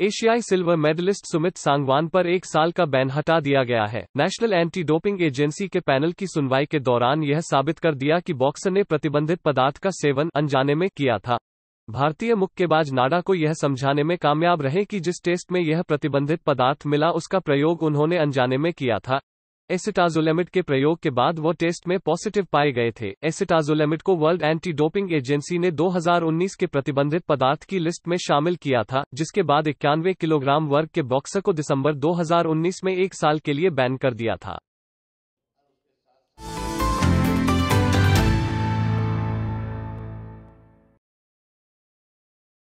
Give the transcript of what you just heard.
एशियाई silver medallist Sumit Sangwan पर एक साल का बैन हटा दिया गया है नेशनल एंटी डोपिंग एजेंसी के पैनल की सुनवाई के दौरान यह साबित कर दिया कि बॉक्सर ने प्रतिबंधित पदार्थ का सेवन अनजाने में किया था भारतीय मुक्केबाज नाडा को यह समझाने में कामयाब रहे कि जिस टेस्ट में यह प्रतिबंधित पदार्थ मिला उसका प्रयोग उन्होंने अनजाने में किया था एसिटाजोलेमिड के प्रयोग के बाद वो टेस्ट में पॉजिटिव पाए गए थे एसिटाजोलेमिड को वर्ल्ड एंटी डोपिंग एजेंसी ने 2019 के प्रतिबंधित पदार्थ की लिस्ट में शामिल किया था जिसके बाद इक्यानवे किलोग्राम वर्ग के बॉक्सर को दिसंबर 2019 में एक साल के लिए बैन कर दिया था